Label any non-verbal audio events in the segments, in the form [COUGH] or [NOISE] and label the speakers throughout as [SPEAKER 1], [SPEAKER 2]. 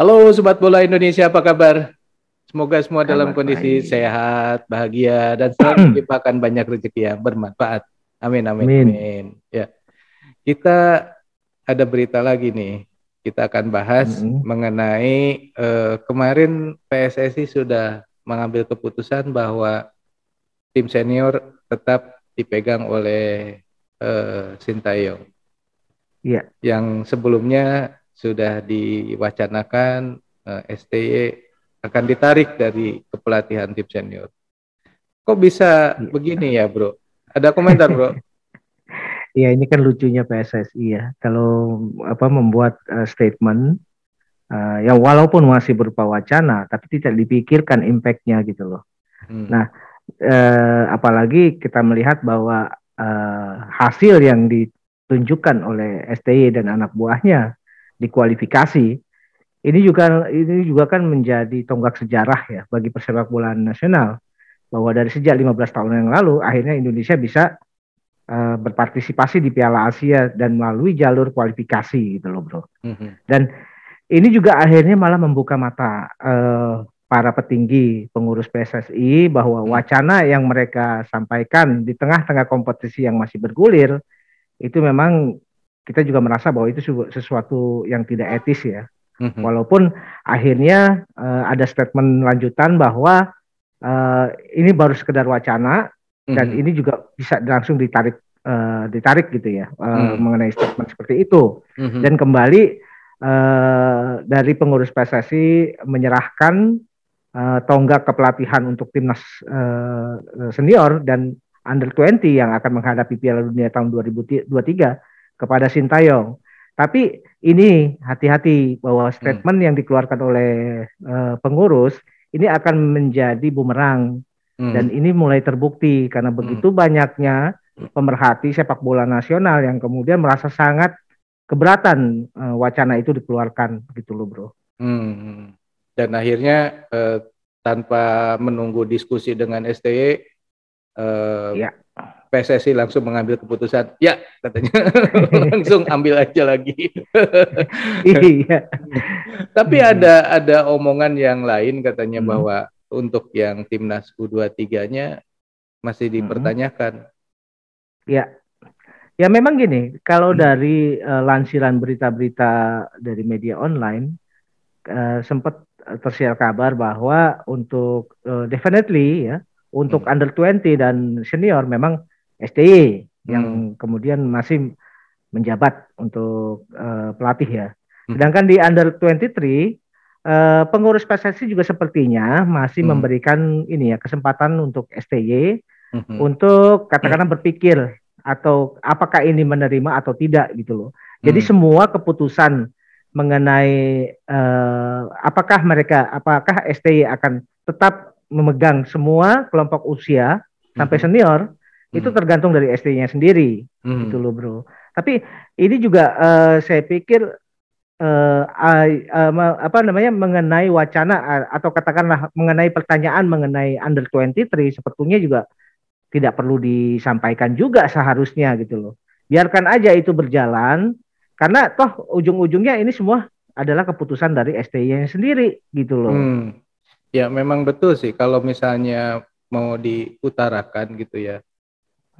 [SPEAKER 1] Halo Sobat Bola Indonesia, apa kabar? Semoga semua kabar dalam kondisi baik. sehat, bahagia, dan selalu dilimpahkan [CLEARS THROAT] banyak rezeki yang bermanfaat. Amin, amin, amin, amin. Ya, kita ada berita lagi nih. Kita akan bahas mm -hmm. mengenai uh, kemarin PSSI sudah mengambil keputusan bahwa tim senior tetap dipegang oleh uh, Sintayong. Iya. Yeah. Yang sebelumnya sudah diwacanakan uh, eh, STY akan ditarik dari kepelatihan tim senior. Kok bisa ya. begini ya, Bro? Ada komentar, Bro?
[SPEAKER 2] [LAUGHS] ya ini kan lucunya PSSI ya. Kalau apa membuat uh, statement uh, ya walaupun masih berupa wacana tapi tidak dipikirkan impact-nya gitu loh. Hmm. Nah, uh, apalagi kita melihat bahwa uh, hasil yang ditunjukkan oleh STY dan anak buahnya di kualifikasi ini juga ini juga kan menjadi tonggak sejarah ya bagi persepak bola nasional bahwa dari sejak 15 tahun yang lalu akhirnya Indonesia bisa uh, berpartisipasi di Piala Asia dan melalui jalur kualifikasi gitu loh bro mm -hmm. dan ini juga akhirnya malah membuka mata uh, para petinggi pengurus PSSI bahwa mm-hmm. wacana yang mereka sampaikan di tengah-tengah kompetisi yang masih bergulir itu memang kita juga merasa bahwa itu sesuatu yang tidak etis ya. Mm-hmm. Walaupun akhirnya uh, ada statement lanjutan bahwa uh, ini baru sekedar wacana mm-hmm. dan mhm. ini juga bisa langsung ditarik uh, ditarik gitu ya uh, mm-hmm. mengenai statement seperti itu. Mm-hmm. Dan kembali uh, dari pengurus PSSI menyerahkan uh, tonggak kepelatihan untuk timnas uh, senior dan under 20 yang akan menghadapi Piala Dunia tahun 2023 kepada Sintayong. Tapi ini hati-hati bahwa hmm. statement hmm. yang dikeluarkan oleh uh, pengurus ini akan menjadi bumerang hmm. dan ini mulai terbukti karena begitu hmm. banyaknya pemerhati sepak bola nasional yang kemudian merasa sangat keberatan uh, wacana itu dikeluarkan gitu loh bro.
[SPEAKER 1] Hmm. hmm. Dan akhirnya uh, tanpa menunggu diskusi dengan STY uh, ya. PSSI langsung mengambil keputusan, ya katanya [LAUGHS] langsung ambil aja lagi.
[SPEAKER 2] [LAUGHS] iya.
[SPEAKER 1] Tapi hmm. ada ada omongan yang lain katanya hmm. bahwa untuk yang timnas U23-nya masih hmm. dipertanyakan.
[SPEAKER 2] Ya. Ya memang gini, kalau hmm. dari uh, lansiran berita-berita dari media online uh, sempat tersiar kabar bahwa untuk uh, definitely ya untuk hmm. under 20 dan senior memang STI hmm. yang kemudian masih menjabat untuk uh, pelatih ya. Hmm. Sedangkan di under 23 Uh, eh, pengurus PSSI juga sepertinya masih hmm. memberikan ini ya kesempatan untuk STY hmm. untuk katakanlah hmm. berpikir atau apakah ini menerima atau tidak gitu loh. Jadi hmm. semua keputusan mengenai uh, apakah mereka apakah STY akan tetap memegang semua kelompok usia sampai hmm. senior itu hmm. tergantung dari SD-nya sendiri, hmm. gitu loh bro. Tapi ini juga uh, saya pikir uh, I, uh, apa namanya mengenai wacana uh, atau katakanlah mengenai pertanyaan mengenai under 23 sepertinya juga tidak perlu disampaikan juga seharusnya gitu loh. Biarkan aja itu berjalan karena toh ujung-ujungnya ini semua adalah keputusan dari STY sendiri gitu loh. Hmm.
[SPEAKER 1] Ya memang betul sih kalau misalnya mau diutarakan gitu ya.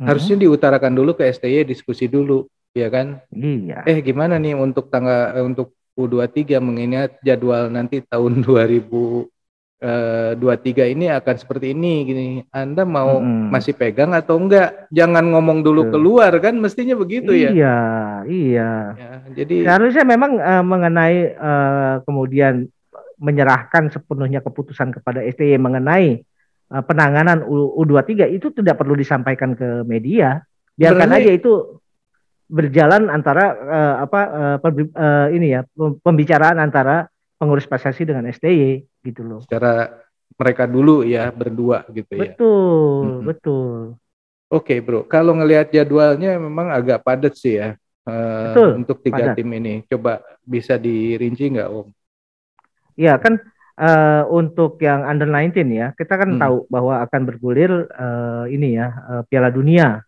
[SPEAKER 1] Hmm. Harusnya diutarakan dulu ke STY diskusi dulu, ya kan? Iya. Eh gimana nih untuk tanggal eh, untuk U23 mengingat jadwal nanti tahun 2023 [LAUGHS] eh, ini akan seperti ini gini. Anda mau hmm. masih pegang atau enggak? Jangan ngomong dulu Betul. keluar kan mestinya begitu iya, ya. Iya,
[SPEAKER 2] iya. Ya, jadi harusnya memang uh, mengenai uh, kemudian menyerahkan sepenuhnya keputusan kepada STY mengenai Eh, penanganan U 23 itu tidak perlu disampaikan ke media. Biarkan Berarti... aja itu berjalan antara uh, apa uh, eh, per, uh, ini ya pembicaraan antara pengurus PSSI dengan STY gitu loh. Secara
[SPEAKER 1] mereka dulu ya berdua gitu betul, ya.
[SPEAKER 2] Betul, hmm. betul.
[SPEAKER 1] Oke, Bro. Kalau ngelihat jadwalnya memang agak padat sih ya. Uh, untuk tiga padat. tim ini. Coba bisa dirinci nggak, Om?
[SPEAKER 2] Iya, kan uh, untuk yang under 19 ya, kita kan hmm. tahu bahwa akan bergulir uh, ini ya uh, Piala Dunia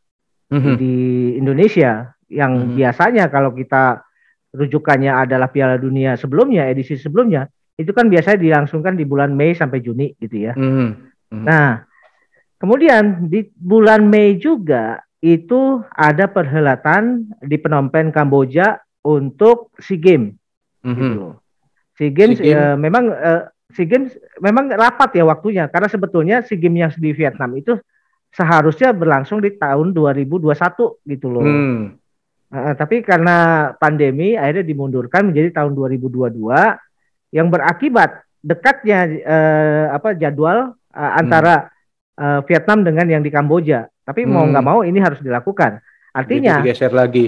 [SPEAKER 2] hmm. di Indonesia yang hmm. biasanya kalau kita rujukannya adalah Piala Dunia sebelumnya edisi sebelumnya itu kan biasanya dilangsungkan di bulan Mei sampai Juni gitu ya. Hmm. Hmm. Nah, kemudian di bulan Mei juga itu ada perhelatan di penompen Kamboja untuk SEA Games mm -hmm. gitu SEA Games, SEA Games. Uh, memang uh, SEA Games memang rapat ya waktunya karena sebetulnya si game yang di Vietnam itu seharusnya berlangsung di tahun 2021 gitu loh. Hmm. Uh, tapi karena pandemi akhirnya dimundurkan menjadi tahun 2022 yang berakibat dekatnya uh, apa jadwal uh, antara hmm. uh, Vietnam dengan yang di Kamboja. Tapi hmm. mau nggak mau ini harus dilakukan. Artinya Jadi lagi.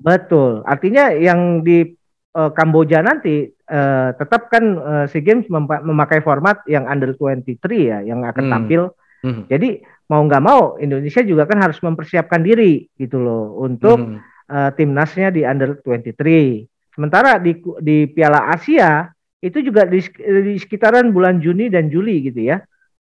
[SPEAKER 2] Betul. Artinya yang di uh, Kamboja nanti uh, tetap kan uh, eh, SEA Games mem memakai format yang under 23 ya yang akan hmm. tampil. Hmm. Jadi mau nggak mau Indonesia juga kan harus mempersiapkan diri gitu loh untuk hmm. uh, timnasnya di under 23. Sementara di di Piala Asia itu juga di, di sekitaran bulan Juni dan Juli gitu ya.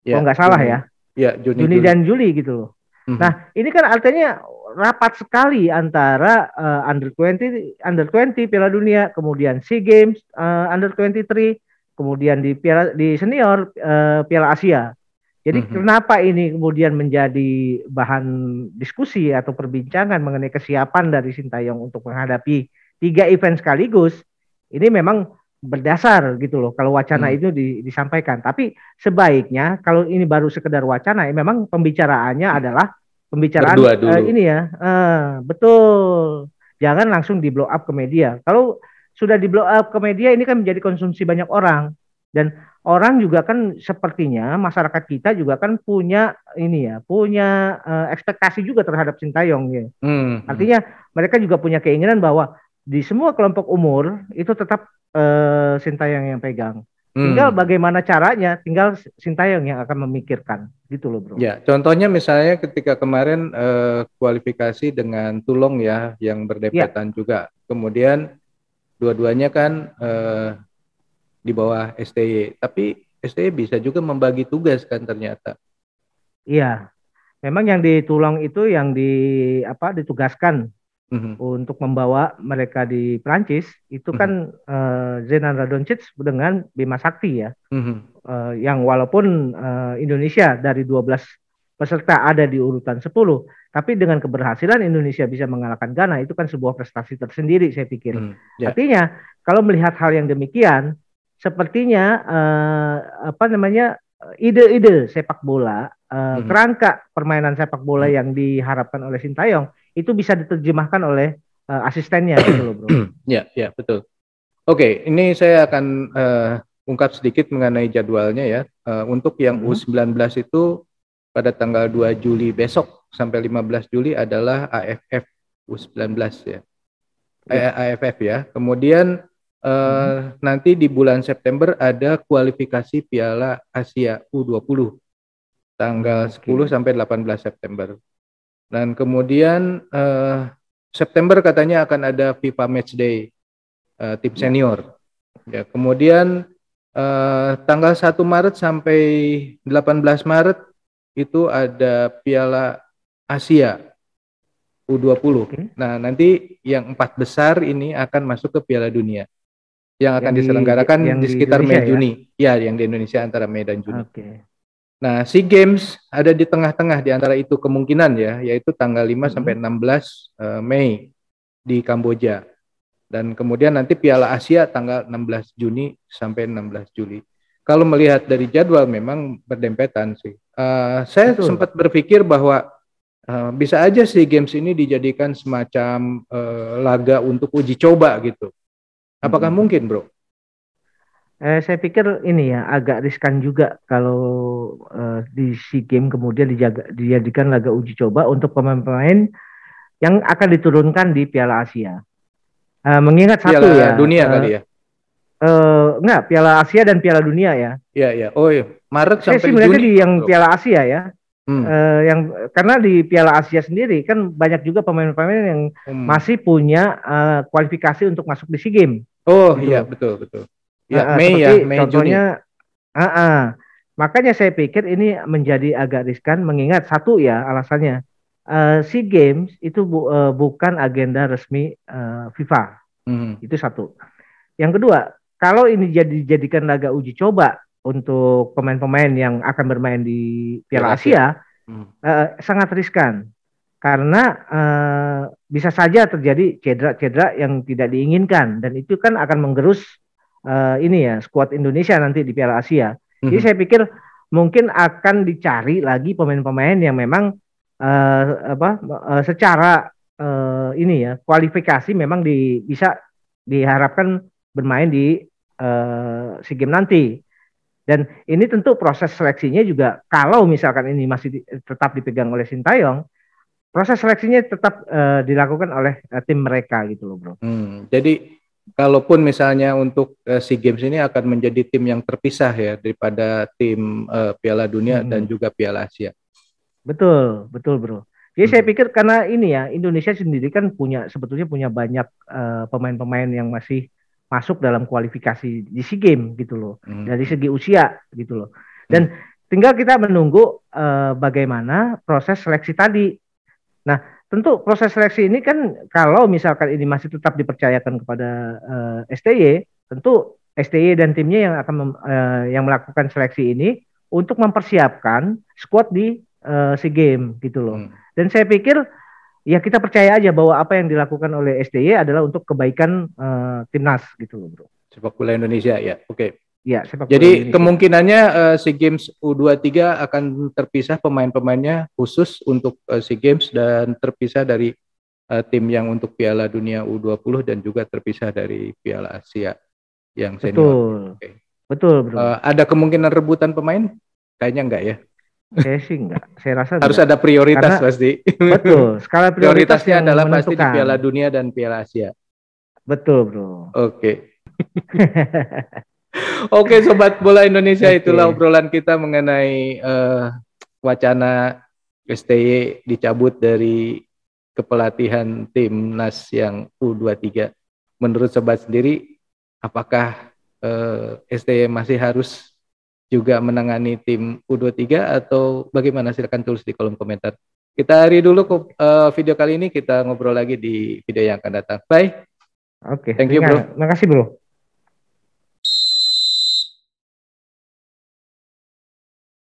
[SPEAKER 2] ya kalau nggak salah Juni. ya.
[SPEAKER 1] Ya, Juni, Juni, Juni dan
[SPEAKER 2] Juli gitu loh. Hmm. Nah, ini kan artinya rapat sekali antara uh, under 20 under 20 Piala Dunia, kemudian SEA Games uh, under 23, kemudian di Piala di senior uh, Piala Asia. Jadi mm-hmm. kenapa ini kemudian menjadi bahan diskusi atau perbincangan mengenai kesiapan dari Sintayong untuk menghadapi tiga event sekaligus? Ini memang berdasar gitu loh kalau wacana hmm. itu di, disampaikan. Tapi sebaiknya kalau ini baru sekedar wacana, ya memang pembicaraannya hmm. adalah pembicaraan Uh, ini ya. Uh, betul. Jangan langsung di blow up ke media. Kalau sudah di blow up ke media ini kan menjadi konsumsi banyak orang dan orang juga kan sepertinya masyarakat kita juga kan punya ini ya punya uh, ekspektasi juga terhadap sintayong ya hmm. artinya mereka juga punya keinginan bahwa di semua kelompok umur itu tetap uh, sintayong yang pegang hmm. tinggal bagaimana caranya tinggal sintayong yang akan memikirkan gitu loh bro.
[SPEAKER 1] Ya, contohnya misalnya ketika kemarin eh, kualifikasi dengan tulung ya yang berdepetan ya. juga. Kemudian dua-duanya kan eh, di bawah STY, tapi STY bisa juga membagi tugas kan ternyata.
[SPEAKER 2] Iya. Memang yang di Tulong itu yang di apa ditugaskan mm-hmm. untuk membawa mereka di Prancis itu mm-hmm. kan uh, Zenan Radoncic dengan Bima Sakti ya mm-hmm. uh, yang walaupun uh, Indonesia dari 12 peserta ada di urutan 10 tapi dengan keberhasilan Indonesia bisa mengalahkan Ghana itu kan sebuah prestasi tersendiri saya pikir mm, yeah. artinya kalau melihat hal yang demikian sepertinya uh, apa namanya ide-ide sepak bola uh, mm-hmm. kerangka permainan sepak bola mm-hmm. yang diharapkan oleh Sintayong itu bisa diterjemahkan oleh uh, asistennya gitu loh bro. [CLEARS THROAT] ya ya
[SPEAKER 1] betul. Oke okay, ini saya akan uh, ungkap sedikit mengenai jadwalnya ya. Uh, untuk yang hmm. U19 itu pada tanggal 2 Juli besok sampai 15 Juli adalah AFF U19 ya. ya. AFF ya. Kemudian uh, hmm. nanti di bulan September ada kualifikasi Piala Asia U20 tanggal okay. 10 sampai 18 September. Dan kemudian uh, September katanya akan ada FIFA Match Day uh, tim hmm. senior. Ya, kemudian uh, tanggal 1 Maret sampai 18 Maret itu ada Piala Asia U20. Hmm. Nah, nanti yang empat besar ini akan masuk ke Piala Dunia yang akan yang diselenggarakan di, yang di sekitar Mei ya? Juni. Ya, yang di Indonesia antara Mei dan Juni. Okay. Nah, SEA Games ada di tengah-tengah di antara itu kemungkinan ya, yaitu tanggal 5 hmm. sampai 16 eh, Mei di Kamboja. Dan kemudian nanti Piala Asia tanggal 16 Juni sampai 16 Juli. Kalau melihat dari jadwal memang berdempetan sih. Uh, saya Betul. sempat berpikir bahwa uh, bisa aja SEA Games ini dijadikan semacam uh, laga untuk uji coba gitu. Apakah hmm. mungkin, Bro?
[SPEAKER 2] Eh, saya pikir ini ya agak riskan juga kalau eh, di SEA game kemudian dijaga, dijadikan laga uji coba untuk pemain-pemain yang akan diturunkan di Piala Asia. Eh, mengingat Piala satu ya. Piala Dunia eh, kali ya. Eh, enggak, Piala Asia dan Piala Dunia ya. Iya, iya. Oh iya. Maret sampai Juni. saya sih di yang Piala Asia ya. Hmm. Eh, yang karena di Piala Asia sendiri kan banyak juga pemain-pemain yang hmm. masih punya eh, kualifikasi untuk masuk di SEA game. Oh gitu. iya
[SPEAKER 1] betul betul.
[SPEAKER 2] Ya, uh, Mei ya, Mei Juni. Uh, uh, makanya saya pikir ini menjadi agak riskan mengingat satu ya alasannya uh, Sea Games itu bu, uh, bukan agenda resmi uh, FIFA. Hmm. Itu satu. Yang kedua, kalau ini jadi dijadikan laga uji coba untuk pemain-pemain yang akan bermain di Piala Asia, Asia hmm. uh, sangat riskan karena uh, bisa saja terjadi cedera-cedera yang tidak diinginkan dan itu kan akan menggerus uh, ini ya skuad Indonesia nanti di Piala Asia. Mm-hmm. Jadi mhm. saya pikir mungkin akan dicari lagi pemain-pemain yang memang uh, apa uh, secara uh, ini ya kualifikasi memang di, bisa diharapkan bermain di uh, SEA Games nanti. Dan ini tentu proses seleksinya juga kalau misalkan ini masih di, tetap dipegang oleh Sintayong, proses seleksinya tetap uh, dilakukan oleh uh, tim mereka gitu loh, Bro. Hmm, jadi
[SPEAKER 1] kalaupun misalnya untuk uh, SEA Games ini akan menjadi tim yang terpisah ya daripada
[SPEAKER 2] tim uh, Piala Dunia hmm. dan juga Piala Asia. Betul, betul, Bro. Jadi hmm. saya pikir karena ini ya Indonesia sendiri kan punya sebetulnya punya banyak eh, pemain-pemain uh, yang masih masuk dalam kualifikasi di SEA Games gitu loh. Hmm. Dari segi usia gitu loh. Dan hmm. tinggal kita menunggu uh, bagaimana proses seleksi tadi. Nah, tentu proses seleksi ini kan kalau misalkan ini masih tetap dipercayakan kepada uh, eh, STY, tentu STY dan timnya yang akan mem, uh, yang melakukan seleksi ini untuk mempersiapkan squad di uh, SEA Games gitu loh. Hmm. Dan saya pikir ya kita percaya aja bahwa apa yang dilakukan oleh STY adalah untuk kebaikan uh, timnas gitu loh, Bro.
[SPEAKER 1] Sepak bola Indonesia ya. Oke. Okay.
[SPEAKER 2] Ya, Jadi
[SPEAKER 1] kemungkinannya uh, SEA Games U23 akan terpisah pemain-pemainnya khusus untuk uh, SEA Games dan terpisah dari uh, tim yang untuk Piala Dunia U20 dan juga terpisah dari Piala Asia yang senior. Betul. Okay. Betul, Bro. Uh, ada kemungkinan rebutan pemain? Kayaknya enggak ya? Saya sih enggak. Saya rasa [LAUGHS] harus ada prioritas Karena,
[SPEAKER 2] pasti. [LAUGHS] Betul. Skala prioritas prioritasnya adalah menentukan. pasti di Piala Dunia
[SPEAKER 1] dan Piala Asia.
[SPEAKER 2] Betul, Bro. Oke.
[SPEAKER 1] Okay. [LAUGHS] Oke sobat bola Indonesia okay. itulah obrolan kita mengenai uh, wacana STY dicabut dari kepelatihan timnas yang U23. Menurut sobat sendiri apakah uh, eh, STY masih harus juga menangani tim U23 atau bagaimana silakan tulis di kolom komentar. Kita hari dulu uh, video kali ini kita ngobrol lagi di video yang akan datang. Bye. Oke. Okay. Thank you, Bro.
[SPEAKER 2] kasih Bro.